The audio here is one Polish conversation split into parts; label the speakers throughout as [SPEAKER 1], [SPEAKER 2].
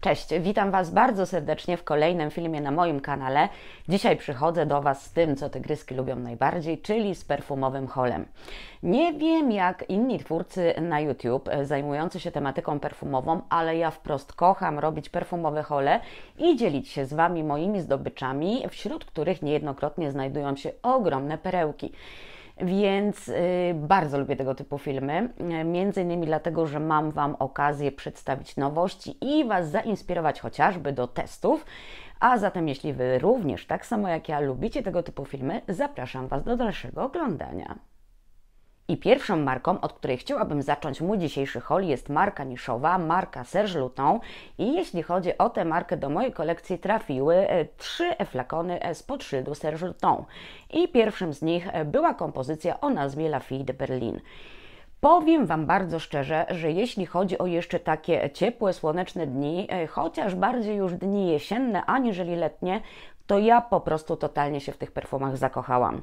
[SPEAKER 1] Cześć, witam Was bardzo serdecznie w kolejnym filmie na moim kanale. Dzisiaj przychodzę do Was z tym, co tygryski lubią najbardziej, czyli z perfumowym holem. Nie wiem jak inni twórcy na YouTube e, zajmujący się tematyką perfumową, ale ja wprost kocham robić perfumowe hole i dzielić się z Wami moimi zdobyczami, wśród których niejednokrotnie znajdują się ogromne perełki. Więc y, bardzo lubię tego typu filmy, e, między innymi dlatego, że mam Wam okazję przedstawić nowości i Was zainspirować chociażby do testów. A zatem, jeśli Wy również tak samo jak ja lubicie tego typu filmy, zapraszam Was do dalszego oglądania. I pierwszą marką, od której chciałabym zacząć mój dzisiejszy haul jest marka niszowa, marka Serge Luton i jeśli chodzi o tę markę do mojej kolekcji trafiły e, trzy flakony spod e, szyldu Serge Luton i pierwszym z nich e, była kompozycja o nazwie Fille de Berlin. Powiem Wam bardzo szczerze, że jeśli chodzi o jeszcze takie ciepłe, słoneczne dni, chociaż bardziej już dni jesienne aniżeli letnie, to ja po prostu totalnie się w tych perfumach zakochałam.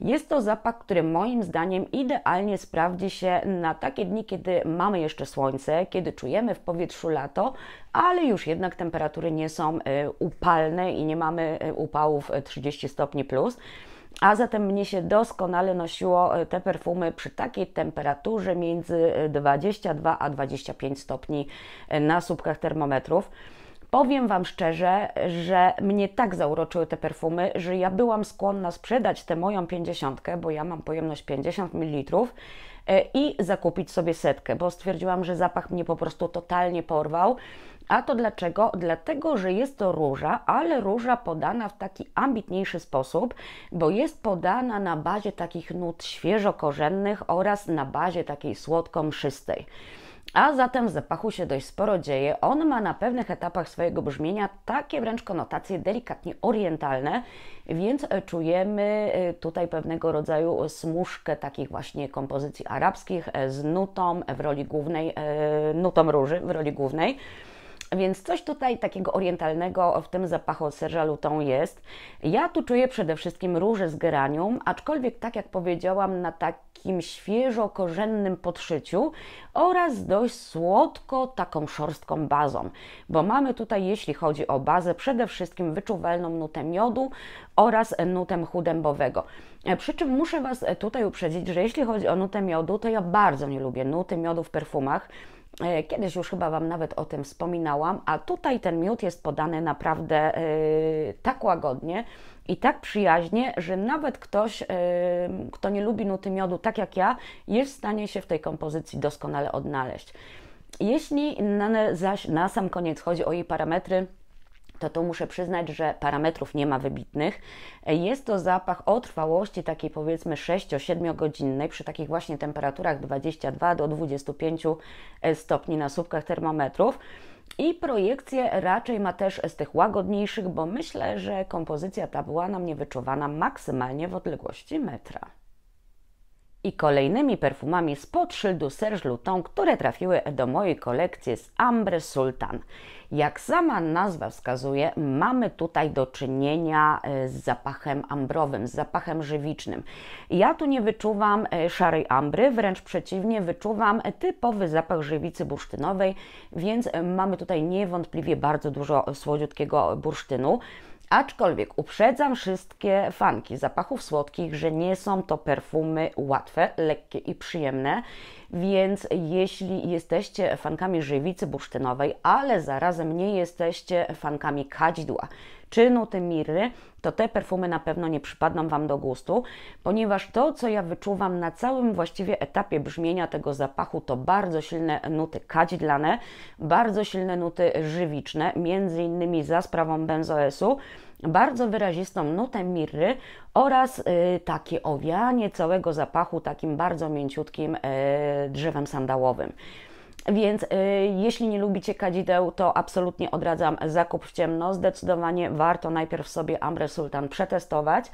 [SPEAKER 1] Jest to zapach, który moim zdaniem idealnie sprawdzi się na takie dni, kiedy mamy jeszcze słońce, kiedy czujemy w powietrzu lato, ale już jednak temperatury nie są e, upalne i nie mamy e, upałów 30 e, stopni plus. A zatem mnie się doskonale nosiło te perfumy przy takiej temperaturze między 22 a 25 stopni na słupkach termometrów. Powiem Wam szczerze, że mnie tak zauroczyły te perfumy, że ja byłam skłonna sprzedać tę moją 50, bo ja mam pojemność 50 ml e, i zakupić sobie setkę, bo stwierdziłam, że zapach mnie po prostu totalnie porwał. A to dlaczego? Dlatego, że jest to róża, ale róża podana w taki ambitniejszy sposób, bo jest podana na bazie takich nut świeżo korzennych oraz na bazie takiej słodko-mszystej. A zatem w zapachu się dość sporo dzieje. On ma na pewnych etapach swojego brzmienia takie wręcz konotacje delikatnie orientalne, więc e, czujemy e, tutaj pewnego rodzaju smuszkę takich właśnie kompozycji arabskich e, z nutą w roli głównej, nutą róży w roli głównej. Więc coś tutaj takiego orientalnego w tym zapachu Serge Luton jest. Ja tu czuję przede wszystkim róże z geranium, aczkolwiek tak jak powiedziałam, na takim świeżo-korzennym podszyciu oraz dość słodko taką szorstką bazą, bo mamy tutaj, jeśli chodzi o bazę, przede wszystkim wyczuwalną nutę miodu oraz nutę chudębowego. E, przy czym muszę Was tutaj uprzedzić, że jeśli chodzi o nutę miodu, to ja bardzo nie lubię nuty miodu w perfumach, E, kiedyś już chyba Wam nawet o tym wspominałam, a tutaj ten miód jest podany naprawdę e, tak łagodnie i tak przyjaźnie, że nawet ktoś, e, kto nie lubi nuty miodu, tak jak ja, jest w stanie się w tej kompozycji doskonale odnaleźć. Jeśli na, zaś na sam koniec chodzi o jej parametry, to to muszę przyznać, że parametrów nie ma wybitnych. Jest to zapach o trwałości takiej powiedzmy 6-7 godzinnej przy takich właśnie temperaturach 22 do 25 e, stopni na słupkach termometrów. I projekcję raczej ma też z tych łagodniejszych, bo myślę, że kompozycja ta była nam niewyczuwana maksymalnie w odległości metra i kolejnymi perfumami spod szyldu Serge Luton, które trafiły do mojej kolekcji z Ambre Sultan. Jak sama nazwa wskazuje, mamy tutaj do czynienia e, z zapachem ambrowym, z zapachem żywicznym. Ja tu nie wyczuwam e, szarej ambry, wręcz przeciwnie, wyczuwam typowy zapach żywicy bursztynowej, więc e, mamy tutaj niewątpliwie bardzo dużo słodziutkiego bursztynu. Aczkolwiek uprzedzam wszystkie fanki zapachów słodkich, że nie są to perfumy łatwe, lekkie i przyjemne więc jeśli jesteście fankami żywicy bursztynowej, ale zarazem nie jesteście fankami kadzidła czy miry, to te perfumy na pewno nie przypadną Wam do gustu, ponieważ to, co ja wyczuwam na całym właściwie etapie brzmienia tego zapachu, to bardzo silne nuty kadzidlane, bardzo silne nuty żywiczne, między innymi za sprawą benzoesu, bardzo wyrazistą nutę miry oraz y, takie owianie całego zapachu takim bardzo mięciutkim y, drzewem sandałowym. Więc y, jeśli nie lubicie kadzideł, to absolutnie odradzam zakup w ciemno. Zdecydowanie warto najpierw sobie Ambre Sultan przetestować.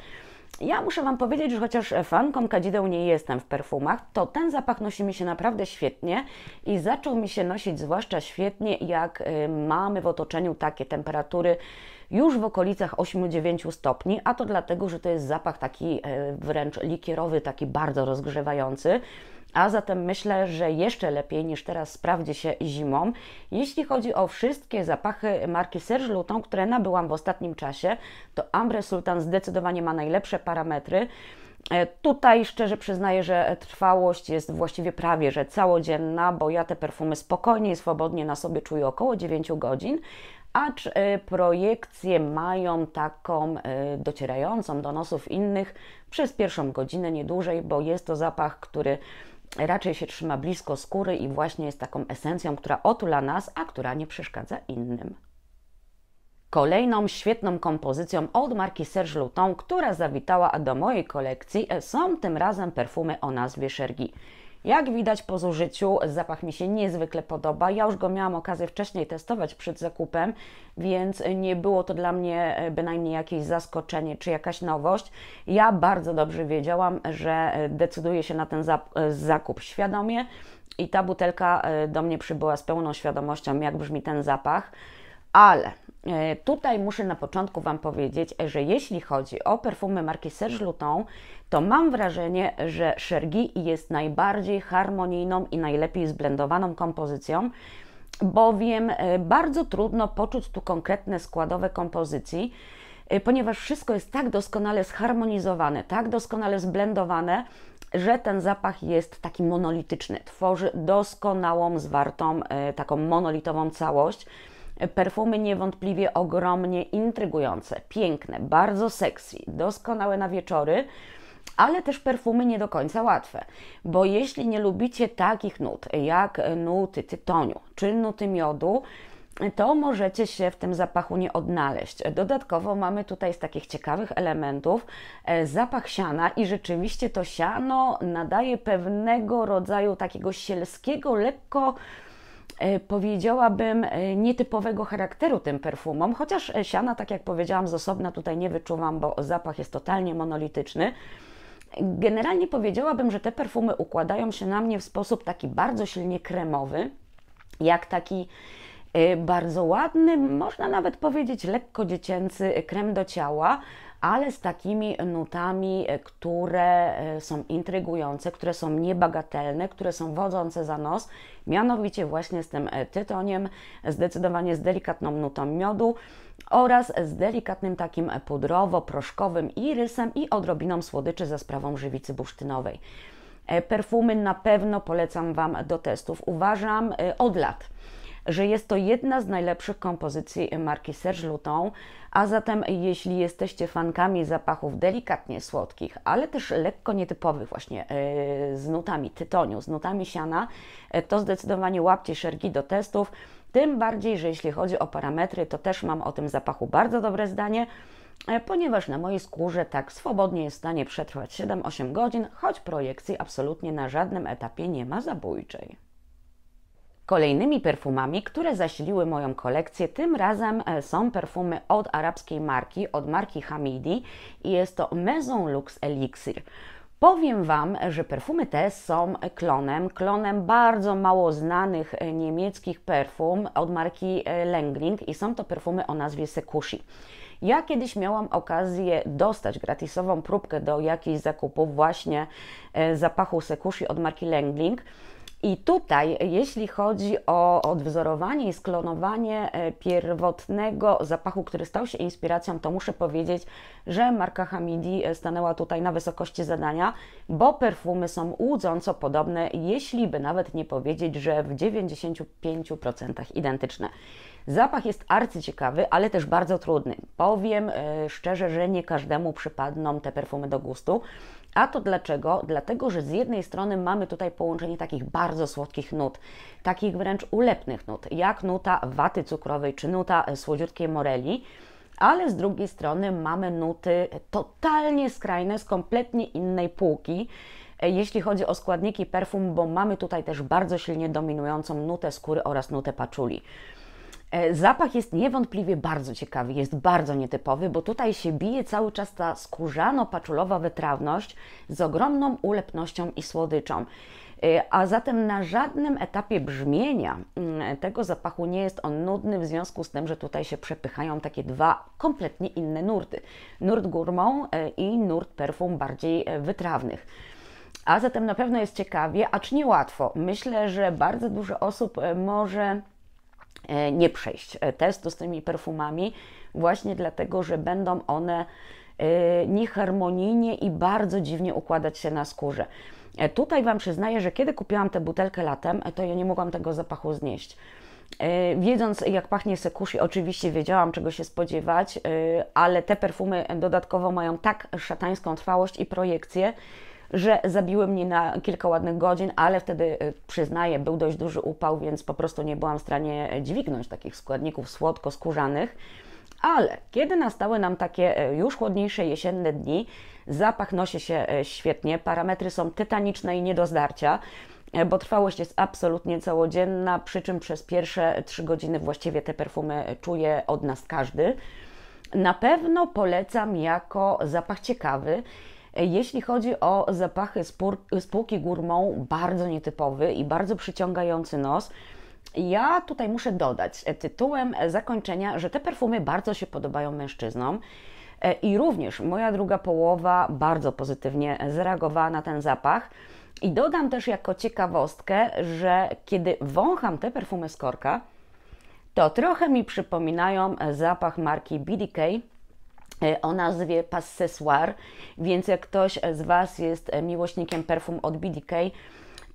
[SPEAKER 1] Ja muszę Wam powiedzieć, że chociaż fanką kadzideł nie jestem w perfumach, to ten zapach nosi mi się naprawdę świetnie i zaczął mi się nosić zwłaszcza świetnie, jak y, mamy w otoczeniu takie temperatury już w okolicach 8-9 stopni, a to dlatego, że to jest zapach taki y, wręcz likierowy, taki bardzo rozgrzewający a zatem myślę, że jeszcze lepiej niż teraz sprawdzi się zimą. Jeśli chodzi o wszystkie zapachy marki Serge Luton, które nabyłam w ostatnim czasie, to Ambre Sultan zdecydowanie ma najlepsze parametry. E, tutaj szczerze przyznaję, że trwałość jest właściwie prawie że całodzienna, bo ja te perfumy spokojnie i swobodnie na sobie czuję około 9 godzin, acz e, projekcje mają taką e, docierającą do nosów innych przez pierwszą godzinę, nie dłużej, bo jest to zapach, który raczej się trzyma blisko skóry i właśnie jest taką esencją, która otula nas, a która nie przeszkadza innym. Kolejną świetną kompozycją od marki Serge Luton, która zawitała do mojej kolekcji, są tym razem perfumy o nazwie Szergi. Jak widać po zużyciu, zapach mi się niezwykle podoba. Ja już go miałam okazję wcześniej testować przed zakupem, więc nie było to dla mnie e, bynajmniej jakieś zaskoczenie czy jakaś nowość. Ja bardzo dobrze wiedziałam, że e, decyduję się na ten e, zakup świadomie i ta butelka do mnie przybyła z pełną świadomością, jak brzmi ten zapach, ale E, tutaj muszę na początku Wam powiedzieć, że jeśli chodzi o perfumy marki Serge Luton, to mam wrażenie, że Shergi jest najbardziej harmonijną i najlepiej zblendowaną kompozycją, bowiem e, bardzo trudno poczuć tu konkretne składowe kompozycji, e, ponieważ wszystko jest tak doskonale zharmonizowane, tak doskonale zblendowane, że ten zapach jest taki monolityczny, tworzy doskonałą, zwartą, taką monolitową całość. Perfumy niewątpliwie ogromnie intrygujące, piękne, bardzo sexy, doskonałe na wieczory, ale też perfumy nie do końca łatwe, bo jeśli nie lubicie takich nut jak nuty tytoniu czy nuty miodu, to możecie się w tym zapachu nie odnaleźć. Dodatkowo mamy tutaj z takich ciekawych elementów e, zapach siana i rzeczywiście to siano nadaje pewnego rodzaju takiego sielskiego, lekko E, powiedziałabym, e, nietypowego charakteru tym perfumom, chociaż e, siana, tak jak powiedziałam, z osobna tutaj nie wyczuwam, bo zapach jest totalnie monolityczny. Generalnie powiedziałabym, że te perfumy układają się na mnie w sposób taki bardzo silnie kremowy, jak taki bardzo ładny, można nawet powiedzieć lekko dziecięcy krem do ciała, ale z takimi nutami, e, które e, są intrygujące, które są niebagatelne, które są wodzące za nos, mianowicie właśnie z tym e, tytoniem, zdecydowanie z delikatną nutą miodu oraz z delikatnym takim pudrowo-proszkowym irysem i odrobiną słodyczy ze sprawą żywicy bursztynowej. Perfumy na pewno polecam Wam do testów. Uważam od lat że jest to jedna z najlepszych kompozycji marki Serge Luton, a zatem jeśli jesteście fankami zapachów delikatnie słodkich, ale też lekko nietypowych właśnie e, z nutami tytoniu, z nutami siana, e, to zdecydowanie łapcie szergi do testów, tym bardziej, że jeśli chodzi o parametry, to też mam o tym zapachu bardzo dobre zdanie e, ponieważ na mojej skórze tak swobodnie jest w stanie przetrwać 7-8 godzin, choć projekcji absolutnie na żadnym etapie nie ma zabójczej. Kolejnymi perfumami, które zasiliły moją kolekcję, tym razem e, są perfumy od arabskiej marki, od marki Hamidi i jest to Maison Lux Elixir. Powiem Wam, że perfumy te są klonem, klonem bardzo mało znanych e, niemieckich perfum od marki e, Lengling i są to perfumy o nazwie Sekushi. Ja kiedyś miałam okazję dostać gratisową próbkę do jakichś zakupów właśnie zapachu Sekushi od marki Lengling i tutaj, jeśli chodzi o odwzorowanie i sklonowanie e, pierwotnego zapachu, który stał się inspiracją, to muszę powiedzieć, że marka Hamidi e, stanęła tutaj na wysokości zadania, bo perfumy są łudząco podobne, jeśli by nawet nie powiedzieć, że w 95% identyczne. Zapach jest arcyciekawy, ale też bardzo trudny. Powiem e, szczerze, że nie każdemu przypadną te perfumy do gustu. A to dlaczego? Dlatego, że z jednej strony mamy tutaj połączenie takich bardzo słodkich nut, takich wręcz ulepnych nut, jak nuta waty cukrowej czy nuta e, słodziutkiej moreli, ale z drugiej strony mamy nuty totalnie skrajne z kompletnie innej półki e, jeśli chodzi o składniki perfum, bo mamy tutaj też bardzo silnie dominującą nutę skóry oraz nutę paczuli. E, zapach jest niewątpliwie bardzo ciekawy, jest bardzo nietypowy, bo tutaj się bije cały czas ta skórzano-paczulowa wytrawność z ogromną ulepnością i słodyczą. E, a zatem na żadnym etapie brzmienia mm, tego zapachu nie jest on nudny, w związku z tym, że tutaj się przepychają takie dwa kompletnie inne nurty: nurt gourmand e, i nurt perfum bardziej wytrawnych. A zatem na pewno jest ciekawie, acz niełatwo. Myślę, że bardzo dużo osób może E, nie przejść e, testu z tymi perfumami, właśnie dlatego, że będą one e, nieharmonijnie i bardzo dziwnie układać się na skórze. Tutaj Wam przyznaję, że kiedy kupiłam tę butelkę latem, to ja nie mogłam tego zapachu znieść. Wiedząc, jak pachnie sekushi, oczywiście wiedziałam, czego się spodziewać, ale te perfumy dodatkowo mają tak szatańską trwałość i projekcję, że zabiły mnie na kilka ładnych godzin, ale wtedy y, przyznaję, był dość duży upał, więc po prostu nie byłam w stanie e, dźwignąć takich składników słodko-skórzanych. Ale kiedy nastały nam takie e, już chłodniejsze jesienne dni, zapach nosi się e, świetnie, parametry są tytaniczne i nie do zdarcia bo trwałość jest absolutnie całodzienna, przy czym przez pierwsze 3 godziny właściwie te perfumy czuje od nas każdy. Na pewno polecam jako zapach ciekawy E, jeśli chodzi o zapachy spółki górmą, bardzo nietypowy i bardzo przyciągający nos. Ja tutaj muszę dodać e, tytułem zakończenia, że te perfumy bardzo się podobają mężczyznom. E, I również moja druga połowa bardzo pozytywnie zareagowała na ten zapach. I dodam też jako ciekawostkę, że kiedy wącham te perfumy z korka, to trochę mi przypominają zapach marki BDK, E, o nazwie Passessoir, więc jak ktoś z Was jest e, miłośnikiem perfum od BDK,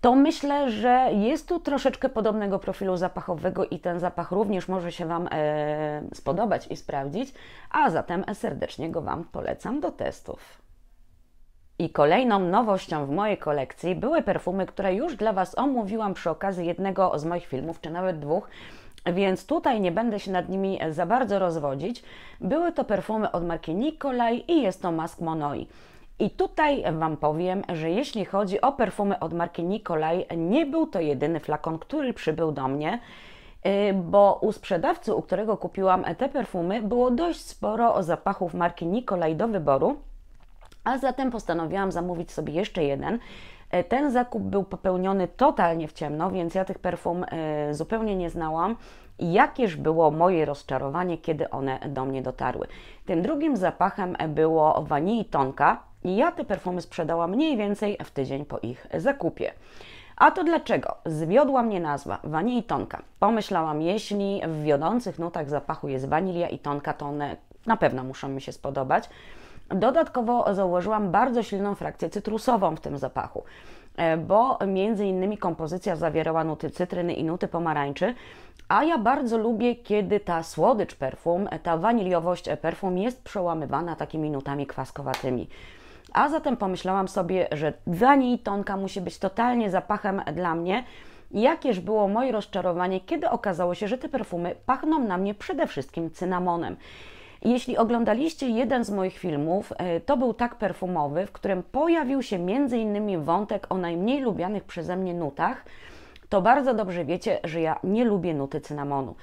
[SPEAKER 1] to myślę, że jest tu troszeczkę podobnego profilu zapachowego i ten zapach również może się Wam e, spodobać i sprawdzić, a zatem serdecznie go Wam polecam do testów. I kolejną nowością w mojej kolekcji były perfumy, które już dla Was omówiłam przy okazji jednego z moich filmów, czy nawet dwóch, więc tutaj nie będę się nad nimi e, za bardzo rozwodzić. Były to perfumy od marki Nikolaj i jest to Mask Monoi. I tutaj Wam powiem, że jeśli chodzi o perfumy od marki Nikolaj, nie był to jedyny flakon, który przybył do mnie, e, bo u sprzedawcy, u którego kupiłam te perfumy, było dość sporo zapachów marki Nikolaj do wyboru, a zatem postanowiłam zamówić sobie jeszcze jeden. E, ten zakup był popełniony totalnie w ciemno, więc ja tych perfum e, zupełnie nie znałam. Jakież było moje rozczarowanie, kiedy one do mnie dotarły. Tym drugim zapachem było wanili tonka i ja te perfumy sprzedałam mniej więcej w tydzień po ich zakupie. A to dlaczego? Zwiodła mnie nazwa wanili tonka. Pomyślałam, jeśli w wiodących nutach zapachu jest wanilia i tonka, to one na pewno muszą mi się spodobać. Dodatkowo założyłam bardzo silną frakcję cytrusową w tym zapachu, e, bo między innymi kompozycja zawierała nuty cytryny i nuty pomarańczy, a ja bardzo lubię, kiedy ta słodycz perfum, ta waniliowość perfum jest przełamywana takimi nutami kwaskowatymi. A zatem pomyślałam sobie, że wanil tonka musi być totalnie zapachem dla mnie. Jakież było moje rozczarowanie, kiedy okazało się, że te perfumy pachną na mnie przede wszystkim cynamonem. Jeśli oglądaliście jeden z moich filmów, e, to był tak perfumowy, w którym pojawił się m.in. wątek o najmniej lubianych przeze mnie nutach, to bardzo dobrze wiecie, że ja nie lubię nuty cynamonu.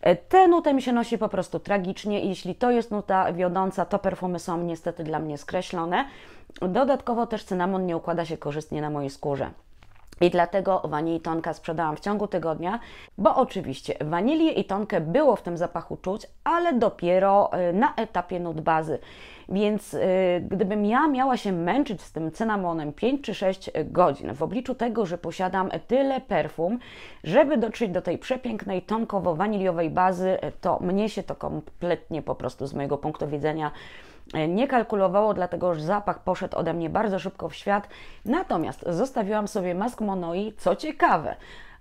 [SPEAKER 1] E, Tę nutę mi się nosi po prostu tragicznie. Jeśli to jest nuta wiodąca, to perfumy są niestety dla mnie skreślone. Dodatkowo też cynamon nie układa się korzystnie na mojej skórze. I dlatego wanilię i tonkę sprzedałam w ciągu tygodnia, bo oczywiście wanilię i tonkę było w tym zapachu czuć, ale dopiero y, na etapie nut bazy. Więc y, gdybym ja miała się męczyć z tym cynamonem 5 czy 6 godzin, w obliczu tego, że posiadam tyle perfum, żeby dotrzeć do tej przepięknej tonkowo-waniliowej bazy, to mnie się to kompletnie po prostu z mojego punktu widzenia nie kalkulowało, dlatego że zapach poszedł ode mnie bardzo szybko w świat. Natomiast zostawiłam sobie mask Monoi, co ciekawe.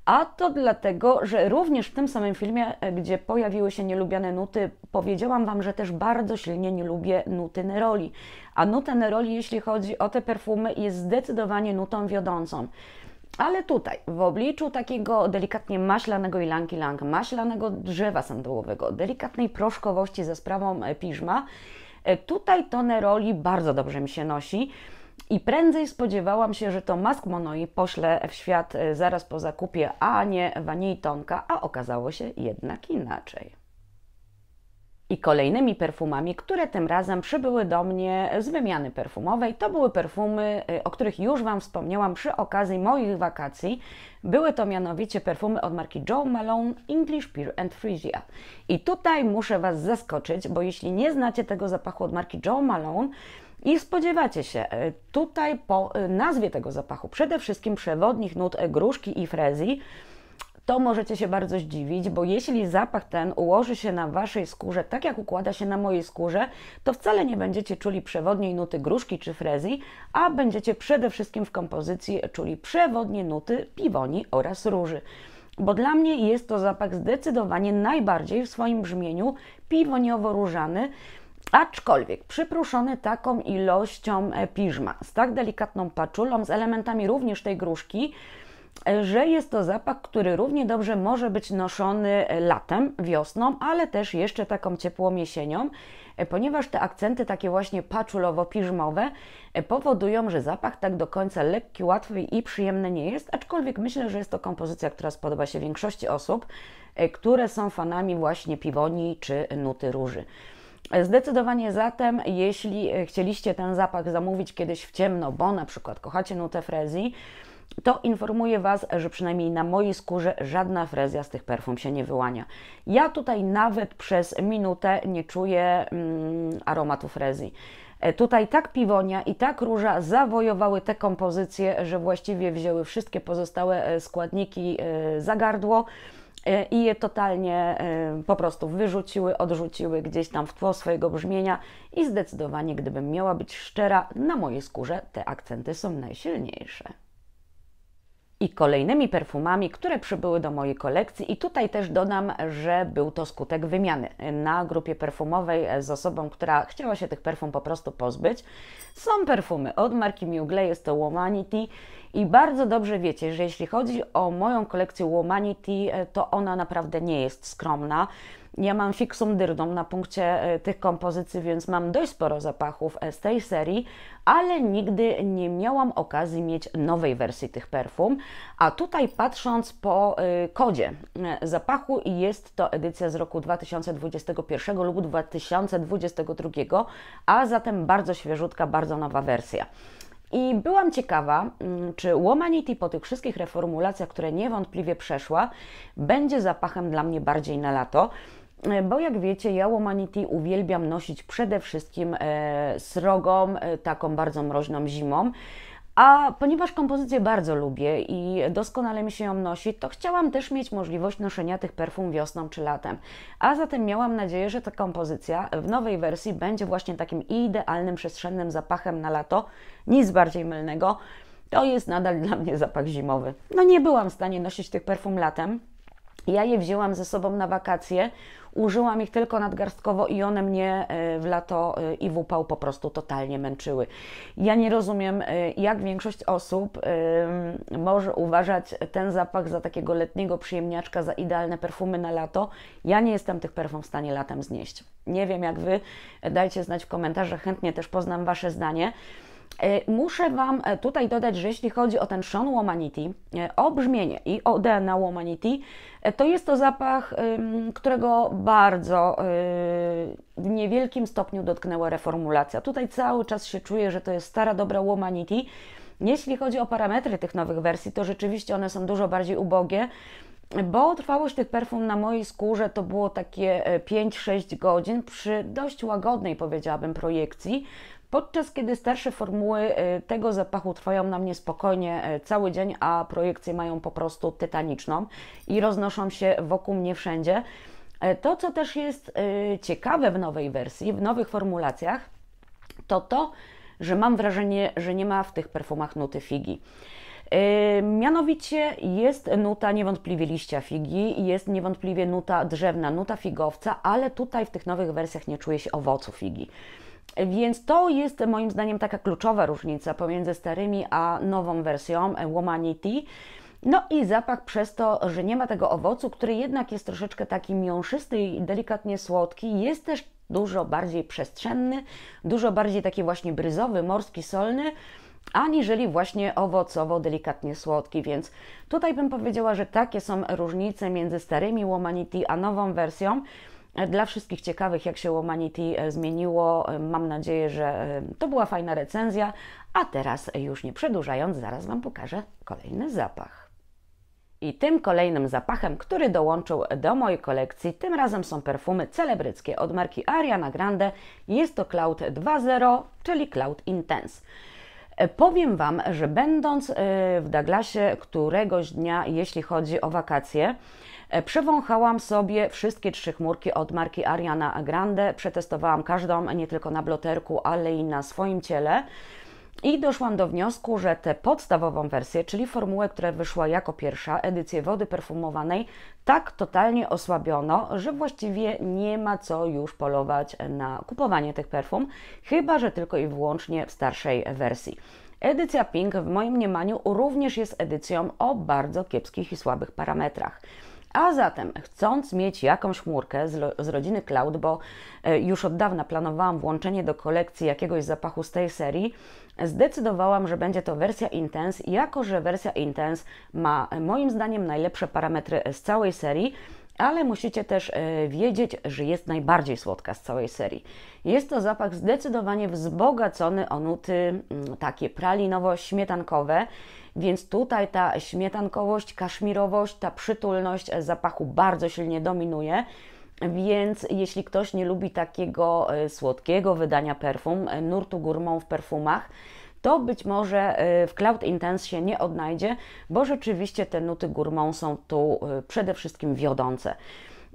[SPEAKER 1] A to dlatego, że również w tym samym filmie, e, gdzie pojawiły się nielubiane nuty, powiedziałam Wam, że też bardzo silnie nie lubię nuty Neroli. A nuta Neroli, jeśli chodzi o te perfumy, jest zdecydowanie nutą wiodącą. Ale tutaj, w obliczu takiego delikatnie maślanego ilanki lang, maślanego drzewa sandałowego, delikatnej proszkowości ze sprawą e, piżma, E, tutaj Toneroli bardzo dobrze mi się nosi. I prędzej spodziewałam się, że to Mask Monoi pośle w świat e, zaraz po zakupie, a nie Vanille Tonka, a okazało się jednak inaczej i kolejnymi perfumami, które tym razem przybyły do mnie z wymiany perfumowej. To były perfumy, y, o których już Wam wspomniałam przy okazji moich wakacji. Były to mianowicie perfumy od marki Joe Malone English Pear and Frisia. I tutaj muszę Was zaskoczyć, bo jeśli nie znacie tego zapachu od marki Joe Malone, i spodziewacie się, y, tutaj po y, nazwie tego zapachu, przede wszystkim przewodnich nut gruszki i frezji, to możecie się bardzo zdziwić, bo jeśli zapach ten ułoży się na waszej skórze tak jak układa się na mojej skórze, to wcale nie będziecie czuli przewodniej nuty gruszki czy frezji, a będziecie przede wszystkim w kompozycji czuli przewodnie nuty piwoni oraz róży. Bo dla mnie jest to zapach zdecydowanie najbardziej w swoim brzmieniu piwoniowo-różany, Aczkolwiek przyprószony taką ilością e, piżma, z tak delikatną paczulą, z elementami również tej gruszki, że jest to zapach, który równie dobrze może być noszony latem, wiosną, ale też jeszcze taką ciepłą jesienią, ponieważ te akcenty takie właśnie paczulowo-piżmowe powodują, że zapach tak do końca lekki, łatwy i przyjemny nie jest, aczkolwiek myślę, że jest to kompozycja, która spodoba się większości osób, które są fanami właśnie piwoni czy nuty róży. Zdecydowanie zatem, jeśli chcieliście ten zapach zamówić kiedyś w ciemno, bo na przykład kochacie nutę frezji, to informuję Was, że przynajmniej na mojej skórze żadna frezja z tych perfum się nie wyłania. Ja tutaj nawet przez minutę nie czuję mm, aromatu frezji. E, tutaj tak piwonia i tak róża zawojowały te kompozycje, że właściwie wzięły wszystkie pozostałe e, składniki e, za gardło i je totalnie po prostu wyrzuciły, odrzuciły gdzieś tam w tło swojego brzmienia i zdecydowanie, gdybym miała być szczera, na mojej skórze te akcenty są najsilniejsze i kolejnymi perfumami, które przybyły do mojej kolekcji. I tutaj też dodam, że był to skutek wymiany na grupie perfumowej e, z osobą, która chciała się tych perfum po prostu pozbyć. Są perfumy od marki Mugle, jest to Womanity i bardzo dobrze wiecie, że jeśli chodzi o moją kolekcję Womanity, e, to ona naprawdę nie jest skromna. Ja mam fixum dyrdą na punkcie e, tych kompozycji, więc mam dość sporo zapachów e, z tej serii, ale nigdy nie miałam okazji mieć nowej wersji tych perfum. A tutaj patrząc po kodzie zapachu jest to edycja z roku 2021 lub 2022, a zatem bardzo świeżutka, bardzo nowa wersja. I byłam ciekawa, mm, czy Womanity po tych wszystkich reformulacjach, które niewątpliwie przeszła, będzie zapachem dla mnie bardziej na lato. E, bo jak wiecie, ja Womanity uwielbiam nosić przede wszystkim e, srogą, e, taką bardzo mroźną zimą. A ponieważ kompozycję bardzo lubię i doskonale mi się ją nosi, to chciałam też mieć możliwość noszenia tych perfum wiosną czy latem. A zatem miałam nadzieję, że ta kompozycja w nowej wersji będzie właśnie takim idealnym, przestrzennym zapachem na lato. Nic bardziej mylnego. To jest nadal dla mnie zapach zimowy. No nie byłam w stanie nosić tych perfum latem, ja je wzięłam ze sobą na wakacje, użyłam ich tylko nadgarstkowo i one mnie e, w lato e, i w upał po prostu totalnie męczyły. Ja nie rozumiem, e, jak większość osób może uważać ten zapach za takiego letniego przyjemniaczka, za idealne perfumy na lato. Ja nie jestem tych perfum w stanie latem znieść. Nie wiem jak Wy, dajcie znać w komentarzach, chętnie też poznam Wasze zdanie. E, muszę Wam e, tutaj dodać, że jeśli chodzi o ten Sean Womanity, e, o brzmienie i o DNA Womanity, to jest to zapach, którego bardzo y, w niewielkim stopniu dotknęła reformulacja. Tutaj cały czas się czuję, że to jest stara, dobra Womanity. Jeśli chodzi o parametry tych nowych wersji, to rzeczywiście one są dużo bardziej ubogie bo trwałość tych perfum na mojej skórze to było takie 5-6 godzin przy dość łagodnej, powiedziałabym, projekcji. Podczas kiedy starsze formuły y, tego zapachu trwają na mnie spokojnie y, cały dzień, a projekcje mają po prostu tytaniczną i roznoszą się wokół mnie wszędzie. Y, to, co też jest ciekawe w nowej wersji, w nowych formulacjach, to to, że mam wrażenie, że nie ma w tych perfumach nuty figi. Mianowicie jest nuta niewątpliwie liścia figi, jest niewątpliwie nuta drzewna, nuta figowca, ale tutaj w tych nowych wersjach nie czuje się owocu figi. Więc to jest moim zdaniem taka kluczowa różnica pomiędzy starymi a nową wersją e, Womanity. E no i zapach przez to, że nie ma tego owocu, który jednak jest troszeczkę taki miąższysty i delikatnie słodki, jest też dużo bardziej przestrzenny, dużo bardziej taki właśnie bryzowy, morski, solny, aniżeli właśnie owocowo, delikatnie słodki. Więc tutaj bym powiedziała, że takie są różnice między starymi Womanity e a nową wersją dla wszystkich ciekawych, jak się Womanity e, zmieniło, e, mam nadzieję, że e, to była fajna recenzja. A teraz, już nie przedłużając, zaraz Wam pokażę kolejny zapach. I tym kolejnym zapachem, który dołączył do mojej kolekcji, tym razem są perfumy celebryckie od marki Ariana Grande. Jest to Cloud 2.0, czyli Cloud Intense. E, powiem Wam, że będąc e, w Douglasie któregoś dnia, jeśli chodzi o wakacje, e, Przewąchałam sobie wszystkie trzy chmurki od marki Ariana Grande, przetestowałam każdą nie tylko na bloterku, ale i na swoim ciele. I doszłam do wniosku, że tę podstawową wersję, czyli formułę, która wyszła jako pierwsza, edycję wody perfumowanej, tak totalnie osłabiono, że właściwie nie ma co już polować na kupowanie tych perfum, chyba że tylko i wyłącznie w starszej wersji. Edycja Pink w moim mniemaniu również jest edycją o bardzo kiepskich i słabych parametrach. A zatem, chcąc mieć jakąś chmurkę z, z rodziny Cloud, bo e, już od dawna planowałam włączenie do kolekcji jakiegoś zapachu z tej serii, zdecydowałam, że będzie to wersja Intense, jako że wersja Intense ma e, moim zdaniem najlepsze parametry e, z całej serii ale musicie też e, wiedzieć, że jest najbardziej słodka z całej serii. Jest to zapach zdecydowanie wzbogacony o nuty mm, takie pralinowo-śmietankowe, więc tutaj ta śmietankowość, kaszmirowość, ta przytulność e, zapachu bardzo silnie dominuje. Więc jeśli ktoś nie lubi takiego e, słodkiego wydania perfum, nurtu gurmą w perfumach, to być może y, w Cloud Intense się nie odnajdzie, bo rzeczywiście te nuty gurmą są tu y, przede wszystkim wiodące.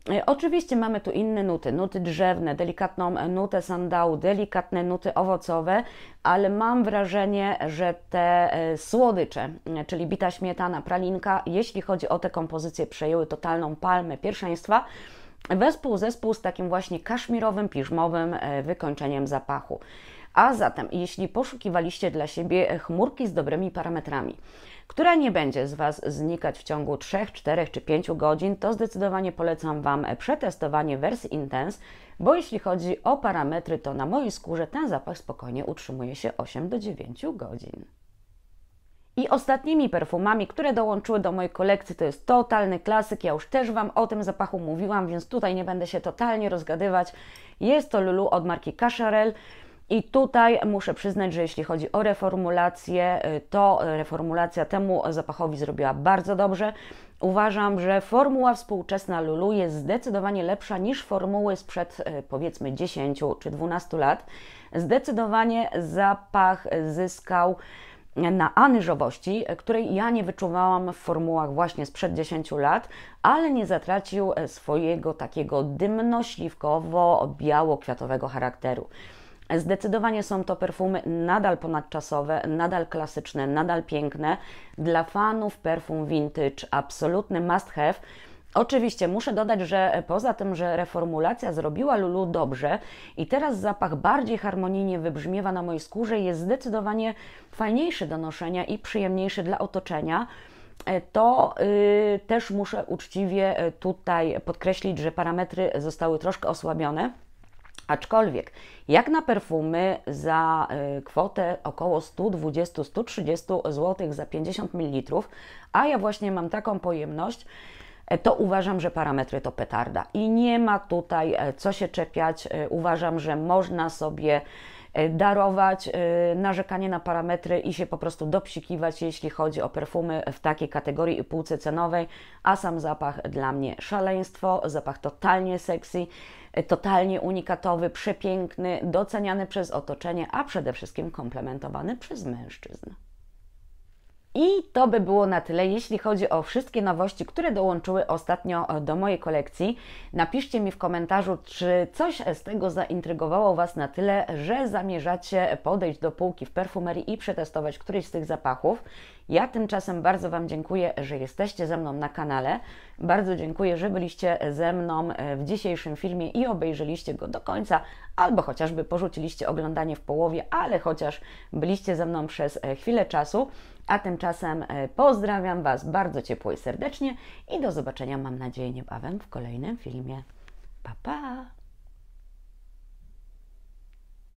[SPEAKER 1] Y, oczywiście mamy tu inne nuty, nuty drzewne, delikatną nutę sandału, delikatne nuty owocowe, ale mam wrażenie, że te słodycze, czyli bita śmietana, pralinka, jeśli chodzi o te kompozycje, przejęły totalną palmę pierwszeństwa. Wespół zespół z takim właśnie kaszmirowym, piżmowym wykończeniem zapachu. A zatem, jeśli poszukiwaliście dla siebie chmurki z dobrymi parametrami, która nie będzie z Was znikać w ciągu 3, 4 czy 5 godzin, to zdecydowanie polecam Wam przetestowanie wersji Intense, bo jeśli chodzi o parametry, to na mojej skórze ten zapach spokojnie utrzymuje się 8 do 9 godzin. I ostatnimi perfumami, które dołączyły do mojej kolekcji, to jest totalny klasyk. Ja już też Wam o tym zapachu mówiłam, więc tutaj nie będę się totalnie rozgadywać. Jest to Lulu od marki Cacharel. I tutaj muszę przyznać, że jeśli chodzi o reformulację, y, to reformulacja temu zapachowi zrobiła bardzo dobrze. Uważam, że formuła współczesna Lulu jest zdecydowanie lepsza niż formuły sprzed y, powiedzmy 10 czy 12 lat. Zdecydowanie zapach zyskał na anyżowości, której ja nie wyczuwałam w formułach właśnie sprzed 10 lat, ale nie zatracił e, swojego takiego dymno-śliwkowo-biało-kwiatowego charakteru. Zdecydowanie są to perfumy nadal ponadczasowe, nadal klasyczne, nadal piękne. Dla fanów perfum vintage absolutny must have. Oczywiście muszę dodać, że poza tym, że reformulacja zrobiła Lulu dobrze i teraz zapach bardziej harmonijnie wybrzmiewa na mojej skórze, jest zdecydowanie fajniejszy do noszenia i przyjemniejszy dla otoczenia e, to yy, też muszę uczciwie e, tutaj podkreślić, że parametry zostały troszkę osłabione. Aczkolwiek, jak na perfumy za y, kwotę około 120-130 zł za 50 ml, a ja właśnie mam taką pojemność, e, to uważam, że parametry to petarda i nie ma tutaj e, co się czepiać. E, uważam, że można sobie darować narzekanie na parametry i się po prostu dopsikiwać, jeśli chodzi o perfumy w takiej kategorii i półce cenowej, a sam zapach dla mnie szaleństwo, zapach totalnie sexy. E, totalnie unikatowy, przepiękny, doceniany przez otoczenie, a przede wszystkim komplementowany przez mężczyzn. I to by było na tyle, jeśli chodzi o wszystkie nowości, które dołączyły ostatnio e, do mojej kolekcji. Napiszcie mi w komentarzu, czy coś z tego zaintrygowało Was na tyle, że zamierzacie podejść do półki w perfumerii i przetestować któryś z tych zapachów. Ja tymczasem bardzo Wam dziękuję, że jesteście ze mną na kanale. Bardzo dziękuję, że byliście ze mną e, w dzisiejszym filmie i obejrzeliście go do końca, albo chociażby porzuciliście oglądanie w połowie, ale chociaż byliście ze mną przez e, chwilę czasu. A tymczasem e, pozdrawiam Was bardzo ciepło i serdecznie i do zobaczenia, mam nadzieję, niebawem w kolejnym filmie. Pa, pa!